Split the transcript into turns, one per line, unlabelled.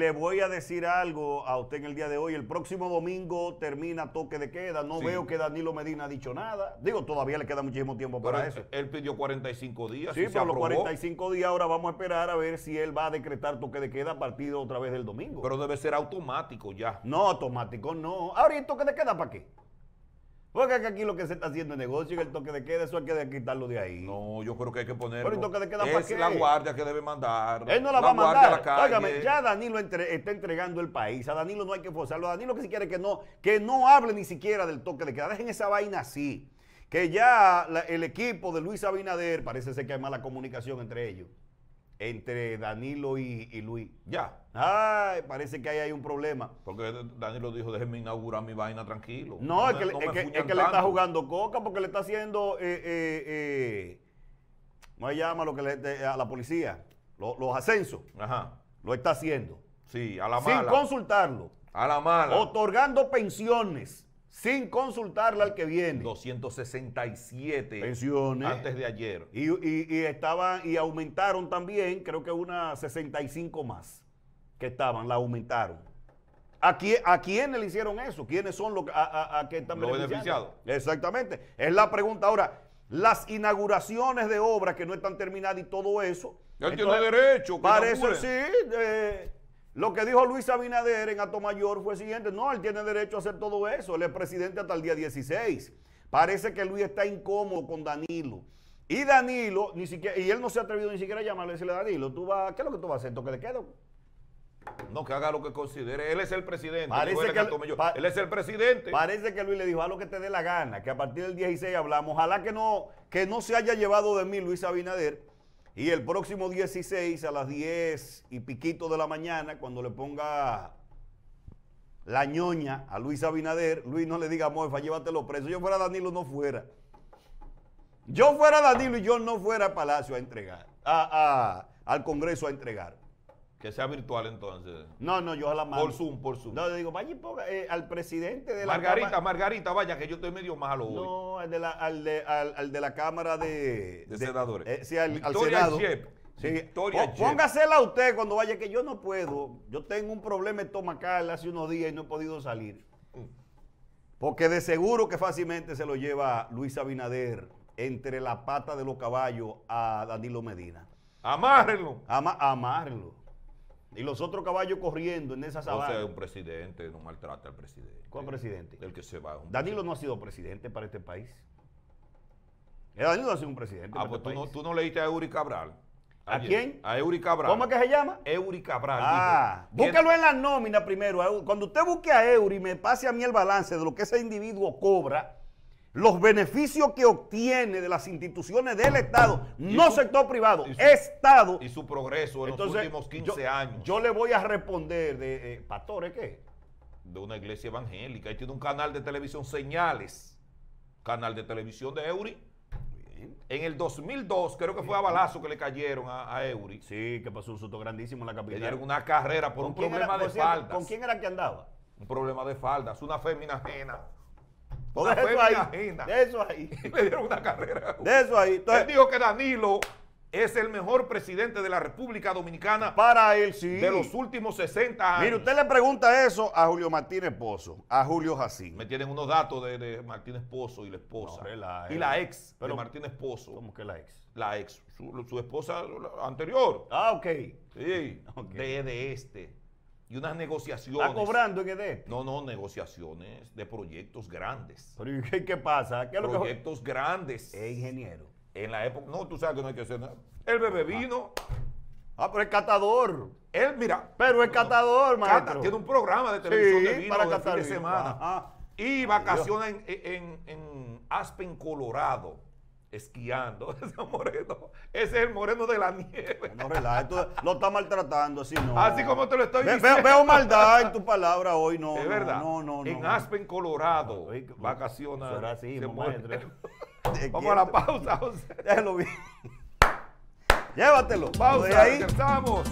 Le voy a decir algo a usted en el día de hoy. El próximo domingo termina toque de queda. No veo que Danilo Medina ha dicho nada. Digo, todavía le queda muchísimo tiempo para eso. Él pidió 45 días. Sí, pero los 45 días ahora vamos a esperar a ver si él va a decretar toque de queda a partir otra vez del domingo. Pero debe ser automático ya. No, automático no. Ahora, toque de queda para qué? Porque aquí lo que se está haciendo es negocio y el toque de queda, eso hay que quitarlo de ahí. No, yo creo que hay que ponerlo. Pero el toque de queda la guardia que debe mandar. Él no la, va a mandar. ya Danilo entre, está entregando el país. A Danilo no hay que forzarlo. A Danilo que si quiere que no, que no hable ni siquiera del toque de queda. Dejen esa vaina así. Que ya el equipo de Luis Abinader, parece ser que hay mala comunicación entre ellos entre Danilo y, Luis. Ya. Ay, parece que ahí hay un problema. Porque Danilo dijo, déjeme inaugurar mi vaina tranquilo. No, es que, le está jugando coca porque le está haciendo, no eh, eh, eh, se llama lo que a la policía, los ascensos. Ajá. Lo está haciendo. Sí, a la mala. Sin consultarlo. A la mala. Otorgando pensiones sin consultarla al que viene. 267 pensiones. Antes de ayer. Y, estaban, y aumentaron también, creo que unas 65 más que estaban, la aumentaron. ¿A, quién, ¿A quiénes le hicieron eso? ¿Quiénes son los a, a, que están beneficiados? Exactamente. Es la pregunta. Ahora, las inauguraciones de obras que no están terminadas y todo eso. Ya tiene derecho. Para eso sí. Eh, lo que dijo Luis Abinader en Mayor fue siguiente, no, él tiene derecho a hacer todo eso, él es presidente hasta el día 16. Parece que Luis está incómodo con Danilo. Y Danilo, ni siquiera, y él no se ha atrevido ni siquiera a llamarle y decirle, Danilo, ¿tú vas, ¿qué es lo que tú vas a hacer? ¿Toque te quedo, No, que haga lo que considere. Él es el presidente. Parece que, él es el presidente. Parece que Luis le dijo haz lo que te dé la gana, que a partir del 16 hablamos. Ojalá que no, que no se haya llevado de mí Luis Abinader, y el próximo 16 a las 10 y piquito de la mañana, cuando le ponga la ñoña a Luis Abinader, Luis no le diga, Moefa llévatelo preso. Yo fuera Danilo, no fuera. Yo fuera Danilo y yo no fuera a Palacio a entregar, al Congreso a entregar. Que sea virtual entonces. No, no, yo a la mano. Por Zoom, por Zoom. No, le digo, vaya y ponga eh, al presidente de la Cámara. Margarita, vaya, que yo estoy medio malo hoy. No, al de la, al de, la Cámara de. De, Senadores. Eh, sí, al, Senado. Sí. Póngasela a usted cuando vaya, que yo no puedo. Yo tengo un problema estomacal hace unos días y no he podido salir. Mm. Porque de seguro que fácilmente se lo lleva Luis Abinader entre la pata de los caballos a Danilo Medina. Amárrenlo. Ama, amárrenlo. Y los otros caballos corriendo en esa sabana. O sea, un presidente no maltrata al presidente. ¿Cuál presidente? El que se va. Danilo no ha sido presidente para este país. Eh, Danilo no ha sido un presidente. Ah, pues este tú, No, tú no leíste a Eury Cabral. ¿A quién? A Eury Cabral. ¿Cómo es que se llama? Eury Cabral. Ah, búscalo en la nómina primero. Cuando usted busque a Eury, me pase a mí el balance de lo que ese individuo cobra los beneficios que obtiene de las instituciones del Estado, no sector privado, Estado. Y su progreso en los últimos 15 años. Yo le voy a responder de, eh, pastores, ¿qué? De una iglesia evangélica. ahí tiene un canal de televisión, Señales, canal de televisión de Eury. En el 2002, creo que fue a balazo que le cayeron a, Eury. Sí, que pasó un susto grandísimo en la capital. Le dieron una carrera por un problema de faldas. ¿Con quién era que andaba? Un problema de faldas, una fémina ajena.
De
eso ahí, De eso ahí. le dieron una carrera. De eso ahí. Entonces, él dijo que Danilo es el mejor presidente de la República Dominicana. Para él, sí. De los últimos 60 años. Mire, usted le pregunta eso a Julio Martínez Pozo, a Julio Jacín. Me tienen unos datos de, Martínez Pozo y la esposa. y la eh, ex pero, Martínez Pozo. ¿Cómo que la ex? La ex, su, esposa anterior. Ah, ok. Sí, okay. de este y unas negociaciones. ¿Está cobrando en EDEP? No, no, negociaciones de proyectos grandes. ¿Pero qué, pasa? ¿Qué es proyectos lo que... grandes. Es ingeniero. En la época, no, tú sabes que no hay que hacer nada. El bebé ah. vino. Ah, pero es catador. Él, mira. Pero es catador, maestro. tiene un programa de televisión de vino para de fin de semana. Y vacaciones en Aspen, Colorado esquiando. Ese moreno, ese es el moreno de la nieve. No relaja. tú lo estás maltratando, así no. Así como te lo estoy diciendo. veo maldad en tu palabra hoy, no. Es verdad. No, no, en Aspen, Colorado, vacaciona. Será así, se Vamos a la pausa, José. Déjalo bien. Llévatelo. Pausa, regresamos.